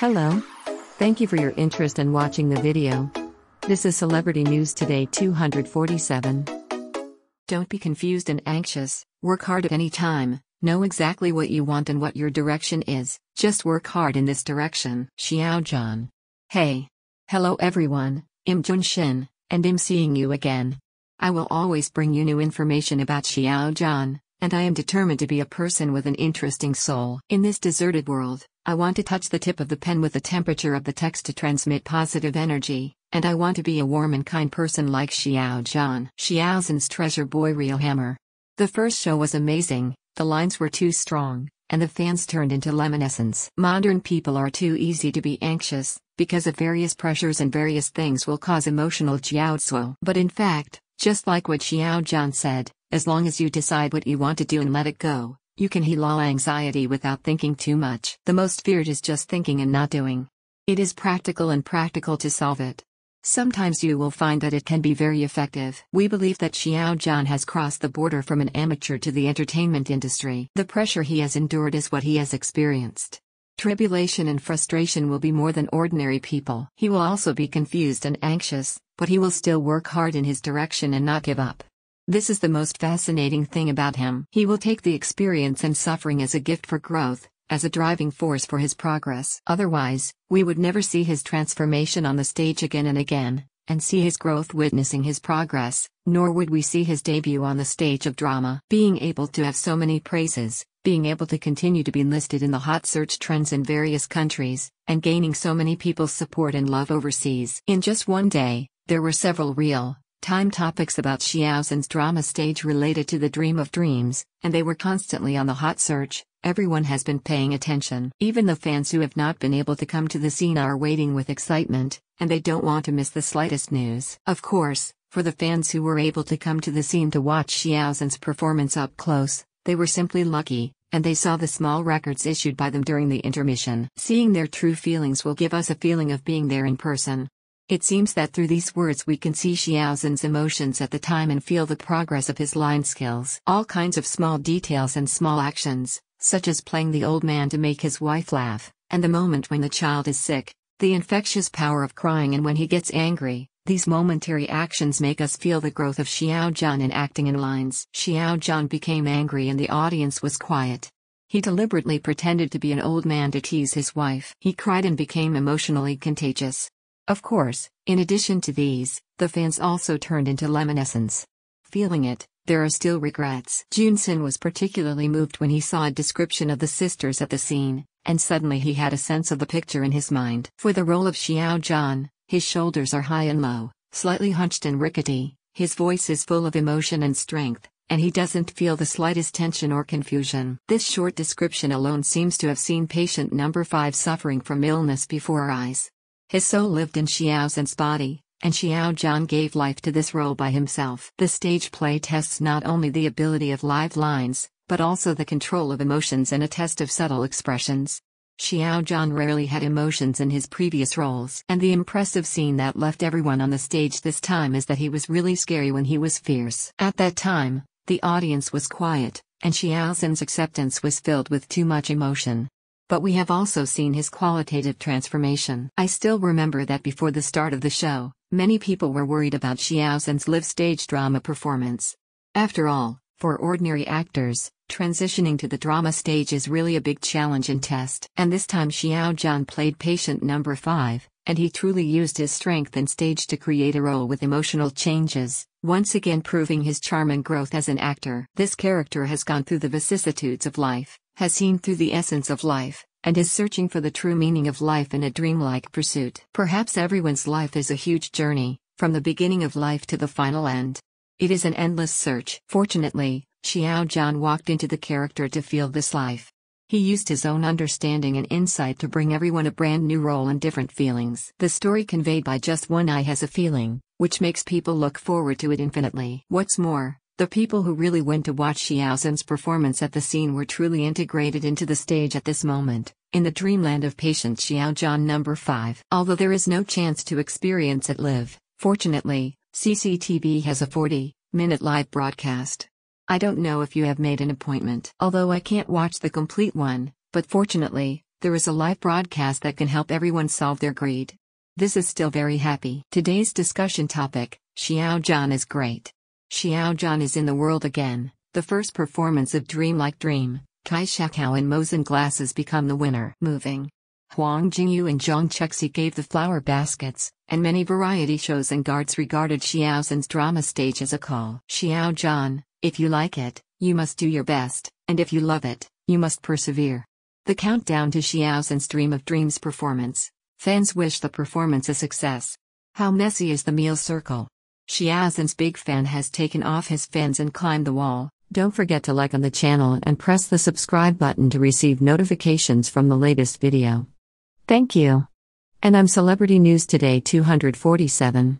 Hello. Thank you for your interest and in watching the video. This is Celebrity News Today 247. Don't be confused and anxious, work hard at any time, know exactly what you want and what your direction is, just work hard in this direction. Xiao John. Hey. Hello everyone, I'm Jun Shin, and I'm seeing you again. I will always bring you new information about Xiao John, and I am determined to be a person with an interesting soul. In this deserted world, I want to touch the tip of the pen with the temperature of the text to transmit positive energy, and I want to be a warm and kind person like Xiao Zhan. Xiaozin's treasure boy Real Hammer. The first show was amazing, the lines were too strong, and the fans turned into lemon essence. Modern people are too easy to be anxious, because of various pressures and various things will cause emotional jiaotsuo. But in fact, just like what Xiao Zhan said, as long as you decide what you want to do and let it go, you can heal all anxiety without thinking too much. The most feared is just thinking and not doing. It is practical and practical to solve it. Sometimes you will find that it can be very effective. We believe that Xiao John has crossed the border from an amateur to the entertainment industry. The pressure he has endured is what he has experienced. Tribulation and frustration will be more than ordinary people. He will also be confused and anxious, but he will still work hard in his direction and not give up. This is the most fascinating thing about him. He will take the experience and suffering as a gift for growth, as a driving force for his progress. Otherwise, we would never see his transformation on the stage again and again, and see his growth witnessing his progress, nor would we see his debut on the stage of drama. Being able to have so many praises, being able to continue to be listed in the hot search trends in various countries, and gaining so many people's support and love overseas. In just one day, there were several real, Time topics about Xiaozhen's drama stage related to the Dream of Dreams, and they were constantly on the hot search. Everyone has been paying attention. Even the fans who have not been able to come to the scene are waiting with excitement, and they don't want to miss the slightest news. Of course, for the fans who were able to come to the scene to watch Xiaozhen's performance up close, they were simply lucky, and they saw the small records issued by them during the intermission. Seeing their true feelings will give us a feeling of being there in person. It seems that through these words we can see Xiaozhen's emotions at the time and feel the progress of his line skills. All kinds of small details and small actions, such as playing the old man to make his wife laugh, and the moment when the child is sick, the infectious power of crying and when he gets angry, these momentary actions make us feel the growth of Xiaozhen in acting in lines. Xiaozhen became angry and the audience was quiet. He deliberately pretended to be an old man to tease his wife. He cried and became emotionally contagious. Of course, in addition to these, the fans also turned into luminescence. Feeling it, there are still regrets. Junsen was particularly moved when he saw a description of the sisters at the scene, and suddenly he had a sense of the picture in his mind. For the role of Xiao John, his shoulders are high and low, slightly hunched and rickety, his voice is full of emotion and strength, and he doesn't feel the slightest tension or confusion. This short description alone seems to have seen patient number 5 suffering from illness before our eyes. His soul lived in Xiao Zhen's body, and Xiao Zhan gave life to this role by himself. The stage play tests not only the ability of live lines, but also the control of emotions and a test of subtle expressions. Xiao Zhan rarely had emotions in his previous roles, and the impressive scene that left everyone on the stage this time is that he was really scary when he was fierce. At that time, the audience was quiet, and Xiao Zhen's acceptance was filled with too much emotion but we have also seen his qualitative transformation. I still remember that before the start of the show, many people were worried about Xiao Zhen's live stage drama performance. After all, for ordinary actors, transitioning to the drama stage is really a big challenge and test. And this time Xiao Zhan played patient number 5, and he truly used his strength and stage to create a role with emotional changes, once again proving his charm and growth as an actor. This character has gone through the vicissitudes of life, has seen through the essence of life, and is searching for the true meaning of life in a dreamlike pursuit. Perhaps everyone's life is a huge journey, from the beginning of life to the final end. It is an endless search. Fortunately, Xiao John walked into the character to feel this life. He used his own understanding and insight to bring everyone a brand new role and different feelings. The story conveyed by just one eye has a feeling, which makes people look forward to it infinitely. What's more, the people who really went to watch Xiao Zhen's performance at the scene were truly integrated into the stage at this moment, in the dreamland of patient Xiao Zhan number 5. Although there is no chance to experience it live, fortunately, CCTV has a 40-minute live broadcast. I don't know if you have made an appointment, although I can't watch the complete one, but fortunately, there is a live broadcast that can help everyone solve their greed. This is still very happy. Today's discussion topic Xiao Jian is great. Xiao Jian is in the world again, the first performance of Dream Like Dream. Kai Shakao and Mosin Glasses become the winner. Moving. Huang Jingyu and Zhang Chuxi gave the flower baskets, and many variety shows and guards regarded Xiaozhen's drama stage as a call. Xiao Jian. If you like it, you must do your best, and if you love it, you must persevere. The countdown to Xiao's and Stream of Dreams performance. Fans wish the performance a success. How messy is the meal circle? Xiao's big fan has taken off his fins and climbed the wall. Don't forget to like on the channel and press the subscribe button to receive notifications from the latest video. Thank you. And I'm Celebrity News Today 247.